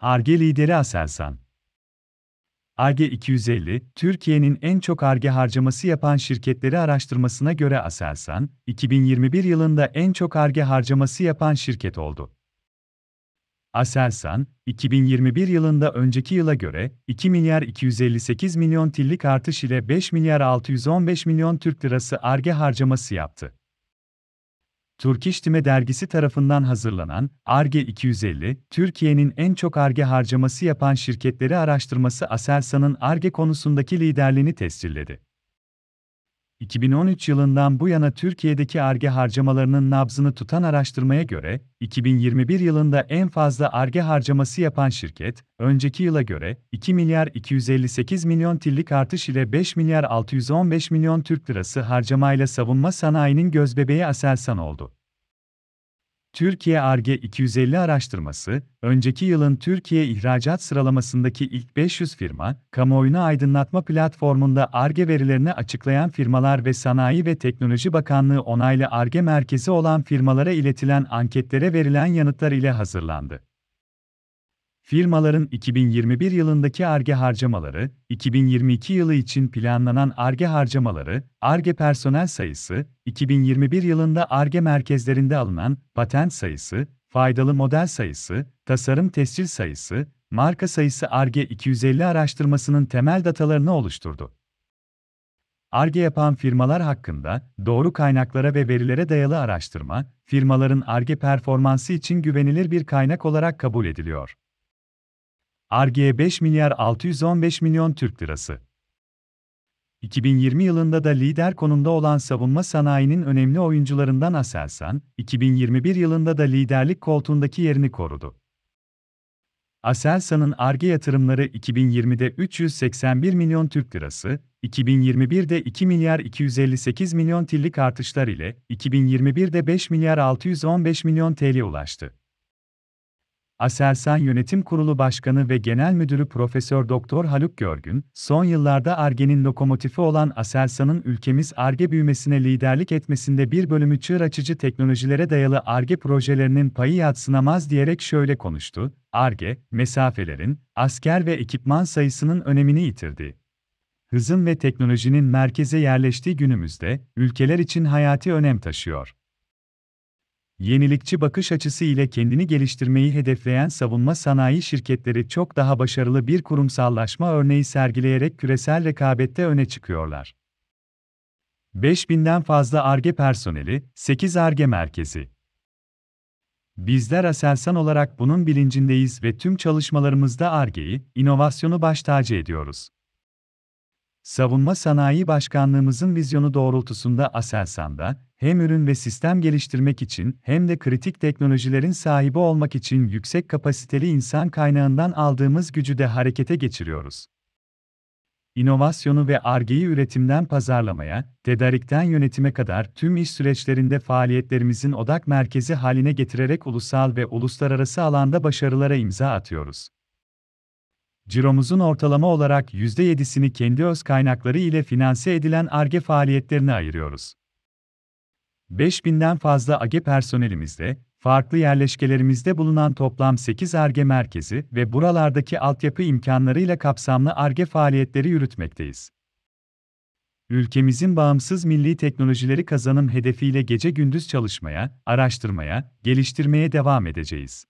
Arge lideri Aselsan. Arge 250, Türkiye'nin en çok Arge harcaması yapan şirketleri araştırmasına göre Aselsan, 2021 yılında en çok Arge harcaması yapan şirket oldu. Aselsan, 2021 yılında önceki yıla göre 2 milyar 258 milyon tillik artış ile 5 milyar 615 milyon Türk lirası ARGE harcaması yaptı. Turkiştime dergisi tarafından hazırlanan ARGE 250, Türkiye'nin en çok ARGE harcaması yapan şirketleri araştırması Aselsan'ın ARGE konusundaki liderliğini tescilledi. 2013 yılından bu yana Türkiye'deki ARGE harcamalarının nabzını tutan araştırmaya göre, 2021 yılında en fazla ARGE harcaması yapan şirket, önceki yıla göre 2 milyar 258 milyon tillik artış ile 5 milyar 615 milyon Türk lirası harcamayla savunma sanayinin gözbebeği Aselsan oldu. Türkiye ARGE 250 araştırması, önceki yılın Türkiye ihracat sıralamasındaki ilk 500 firma, kamuoyuna aydınlatma platformunda ARGE verilerini açıklayan firmalar ve Sanayi ve Teknoloji Bakanlığı onaylı ARGE merkezi olan firmalara iletilen anketlere verilen yanıtlar ile hazırlandı. Firmaların 2021 yılındaki ARGE harcamaları, 2022 yılı için planlanan ARGE harcamaları, ARGE personel sayısı, 2021 yılında ARGE merkezlerinde alınan patent sayısı, faydalı model sayısı, tasarım tescil sayısı, marka sayısı ARGE 250 araştırmasının temel datalarını oluşturdu. ARGE yapan firmalar hakkında doğru kaynaklara ve verilere dayalı araştırma, firmaların ARGE performansı için güvenilir bir kaynak olarak kabul ediliyor. RG'ye 5 milyar 615 milyon Türk lirası. 2020 yılında da lider konumda olan savunma sanayinin önemli oyuncularından Aselsan, 2021 yılında da liderlik koltuğundaki yerini korudu. Aselsan'ın ARGE yatırımları 2020'de 381 milyon Türk lirası, 2021'de 2 milyar 258 milyon TL'lik artışlar ile 2021'de 5 milyar 615 milyon TL'ye ulaştı. Aselsan Yönetim Kurulu Başkanı ve Genel Müdürü Profesör Doktor Haluk Görgün, son yıllarda Arge'nin lokomotifi olan Aselsan'ın ülkemiz Arge büyümesine liderlik etmesinde bir bölümü çığır açıcı teknolojilere dayalı Arge projelerinin payı yatsınamaz diyerek şöyle konuştu, Arge, mesafelerin, asker ve ekipman sayısının önemini yitirdi. Hızın ve teknolojinin merkeze yerleştiği günümüzde, ülkeler için hayati önem taşıyor yenilikçi bakış açısı ile kendini geliştirmeyi hedefleyen savunma sanayi şirketleri çok daha başarılı bir kurumsallaşma örneği sergileyerek küresel rekabette öne çıkıyorlar. 5000'den fazla ARGE personeli, 8 ARGE merkezi. Bizler Aselsan olarak bunun bilincindeyiz ve tüm çalışmalarımızda ARGE'yi, inovasyonu baş tacı ediyoruz. Savunma Sanayi Başkanlığımızın vizyonu doğrultusunda Aselsan'da, hem ürün ve sistem geliştirmek için hem de kritik teknolojilerin sahibi olmak için yüksek kapasiteli insan kaynağından aldığımız gücü de harekete geçiriyoruz. İnovasyonu ve argeyi üretimden pazarlamaya, tedarikten yönetime kadar tüm iş süreçlerinde faaliyetlerimizin odak merkezi haline getirerek ulusal ve uluslararası alanda başarılara imza atıyoruz ciromuzun ortalama olarak %7'sini kendi öz kaynakları ile finanse edilen ARGE faaliyetlerine ayırıyoruz. 5000'den fazla AGE personelimizde, farklı yerleşkelerimizde bulunan toplam 8 ARGE merkezi ve buralardaki altyapı imkanlarıyla kapsamlı ARGE faaliyetleri yürütmekteyiz. Ülkemizin bağımsız milli teknolojileri kazanım hedefiyle gece gündüz çalışmaya, araştırmaya, geliştirmeye devam edeceğiz.